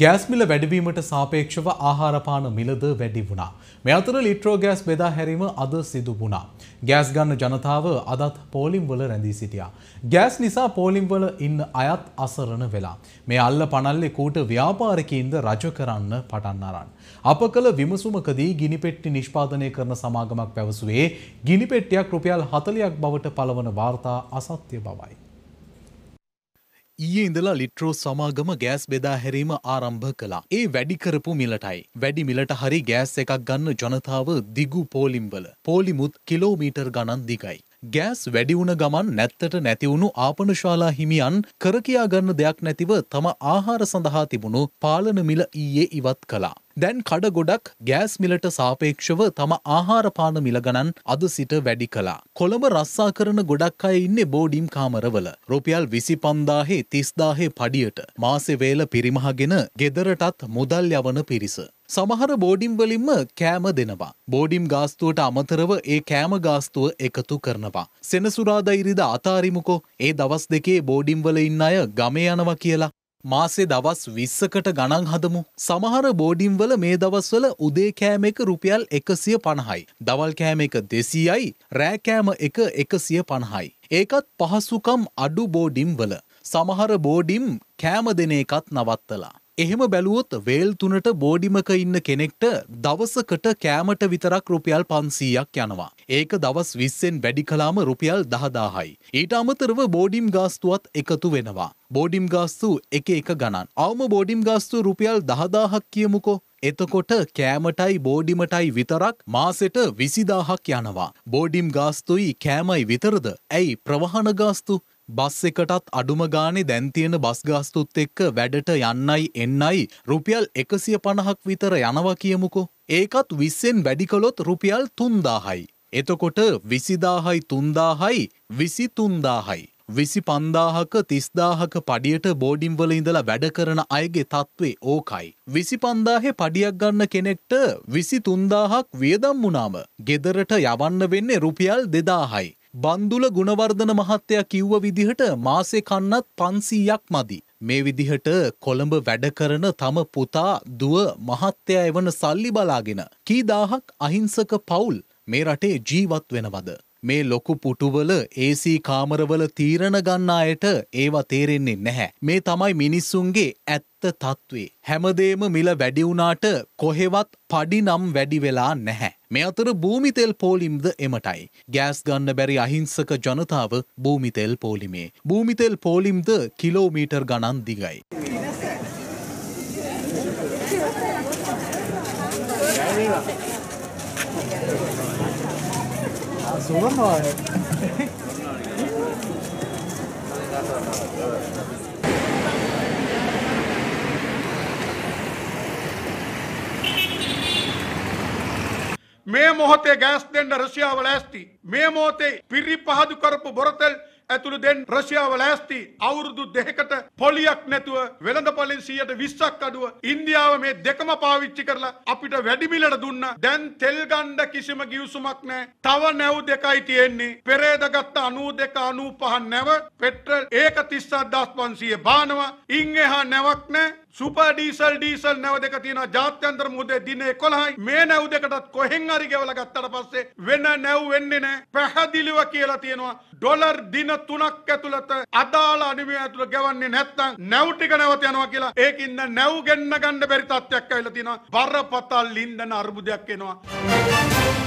Gas මිල වැඩිවීමට සාපේක්ෂව ආහාරපාන මිලද වැඩි වුණා. මේ අතර ලිට්‍රෝ ගෑස් බෙදා හැරීම අද සිදු වුණා. ගෑස් ගන්න ජනතාව අදත් පෝලිම්වල රැඳී සිටියා. ගෑස් නිසා පෝලිම්වල ඉන්න අයත් අසරණ වෙලා. මේ අල්ල පනල්ලේ කූට ව්‍යාපාරිකයින්ද රජ කරන්න පටන් අරන්. අප කළ විමසුමකදී ගිනිපෙට්ටි නිෂ්පාදනය කරන සමාගමක් පැවසුවේ ගිනිපෙට්ටියක් රුපියල් 40ක් බවට පළවන වාර්තා අසත්‍ය බවයි. ඊයේ ඉඳලා ලිට්‍රෝ සමාගම ගෑස් බෙදා හැරීම ආරම්භ කළා. ඒ වැඩි කරපු මිලටයි. වැඩි මිලට හරි ගෑස් එකක් ගන්න ජනතාව දිගු පෝලිම්වල. පෝලිමුත් කිලෝමීටර් ගණන් දිගයි. ගෑස් වැඩිවුණ ගමන් නැත්තට නැතිවුණු ආපනශාලා හිමියන් කරකයා ගන්න දෙයක් නැතිව තම ආහාර සඳහා තිබුණු පාලන මිල ඊයේ ඉවත් කලා. දැන් කඩ ගොඩක් ගෑස් මිලට සාපේක්ෂව තම ආහාරපාන මිල ගණන් අද සිට වැඩි කලා. කොළඹ රස්සා කරන ගොඩක් අය ඉන්නේ බෝඩිම් කාමරවල. රුපියල් විසි පන්දාහේ තිස්දාහේ පඩියට මාසෙවේල පිරිමහගෙන ගෙදරටත් මුදල් යවන පිරිස. සමහර බෝඩිම් වලින්ම කෑම දෙනවා. බෝඩිම් ගාස්තුවට අමතරව ඒ කෑම ගාස්තුව එකතු කරනවා. සෙනසුරාදා ඉරිදා අතාරිමුකෝ ඒ දවස් දෙකේ බෝඩිම් වල ඉන්න අය ගමේ යනවා කියලා මාසේ දවස් විස්සකට ගණන් හදමු. සමහර බෝඩිම්වල මේ දවස්වල උදේ කෑම එක රුපියල් එකසිය පණහයි. දවල් කෑම එක දෙසීයයි රෑකෑම එක එකසිය පණහයි. ඒකත් පහසුකම් අඩු බෝඩිම්වල. සමහර බෝඩිම් කෑම දෙන එකත් නවත්තලා. එහෙම බැලුවොත් වේල් තුනට බෝඩිමක ඉන්න කෙනෙක්ට දවසකට කෑමට විතරක් රුපියල් පන්සීයක් යනවා. ඒක දවස් විස්සෙන් වැඩි කලාම රුපියල් දහදාහයි. ඊට අමතරව බෝඩිම් ගාස්තුවත් එකතු වෙනවා. බෝඩිම් ගාස්තු එක එක ගණන්. අවම බෝඩිම් ගාස්තු රුපියල් දහදාහක් කියමුකෝ. එතකොට කෑමටයි බෝඩිමටයි විතරක් මාසෙට විසිදාහක් යනවා. බෝඩිම් ගාස්තුයි කෑමයි විතරද ඇයි ප්‍රවහන ගාස්තු බස් එකටත් අඩුම ගානේ දැන් තියෙන බස් ගාස්තුත් එක්ක වැඩට යන්නයි එන්නයි රුපියල් 150ක් විතර යනවා කියමුකෝ. ඒකත් 20ෙන් වැඩි කළොත් රුපියල් 3000යි. එතකොට 20000යි 3000යි 23000යි. විසි පන්දාහක තිස්දාහක පඩියට බෝඩිම්වල ඉඳලා වැඩ කරන අයගේ තත්ත්වේ ඕකයි. විසි පන්දාහෙ පඩියක් ගන්න කෙනෙක්ට විසි තුන්දාහක් වියදම් වුණාම ගෙදරට යවන්න වෙන්නේ රුපියල් දෙදාහයි. බන්දුල ගුණවර්ධන මහත්තයා කිව්ව විදිහට මාසේ කන්නත් පන්සීයක් මදි. මේ විදිහට කොළඹ වැඩ කරන තම පුතා දුව මහත්තයා එවන සල්ලි බලාගෙන. කීදාහක් අහිංසක පවුල් මේ රටේ ජීවත් වෙනවද. මේ ලොකු පුටුවල ඒසී කාමරවල තීරණ ගන්නායට ඒවා තේරෙන්නේ නැහැ. මේ තමයි මිනිස්සුන්ගේ ඇත්ත තත්ත්වේ. හැමදේම මිල වැඩිවුනාට කොහෙවත් පඩිනම් වැඩි වෙලා නැහැ. මේ අතර භූමිතෙල් පෝලිම්ද එමටයි. ගෑස් ගන්න බැරි අහිංසක ජනතාව භූමිතෙල් පෝලිමේ. භූමිතෙල් පෝලිම්ද කිලෝමීටර් ගණන් දිගයි. සුවහාය. මේ මොහොතේ ගෑස් දෙන්න රෂියාව ලෑස්ති. මේ මොහොතේ පිරි පහදු කරපු බොරතල් ඇතුළු දෙන් රෂියාව ලෑස්ති අවුරුදු දෙකකට පොලියක් නැතුව වෙළඳ පොලින් 120ක් අඩුව ඉන්දියාව මේ දෙකම පාවිච්චි කරලා අපිට වැඩි මිලට දුන්න දැන් තෙල් ගන්න කිසිම ගිවිසුමක් නැහැ තව නැව් දෙකයි තියෙන්නේ පෙරේද ගත්ත 92 95 නැව පෙට්‍රල් ඒක 37500 බානවා ඉන් එහා නැවක් නැහැ සුපර් ඩීසල් ඩීසල් නැව දෙක තියෙනවා ජාත්‍යන්තර මුදේ දින 11යි. මේ නැව් දෙකටත් කොහෙන් හරි ගෙවලා ගත්තට පස්සේ වෙන නැව් වෙන්නේ නැහැ. පැහැදිලිව කියලා තියෙනවා ඩොලර් දින 3ක් ඇතුළත අදාළ අනිමේ ඇතුළ ගෙවන්නේ නැත්නම් නැව් ටික නැවත යනවා කියලා. ඒකින්ද නැව් ගෙන්න ගන්න බැරි තත්ත්වයක් ඇවිල්ලා තියෙනවා. බරපතල් ලින්දන අර්බුදයක් එනවා.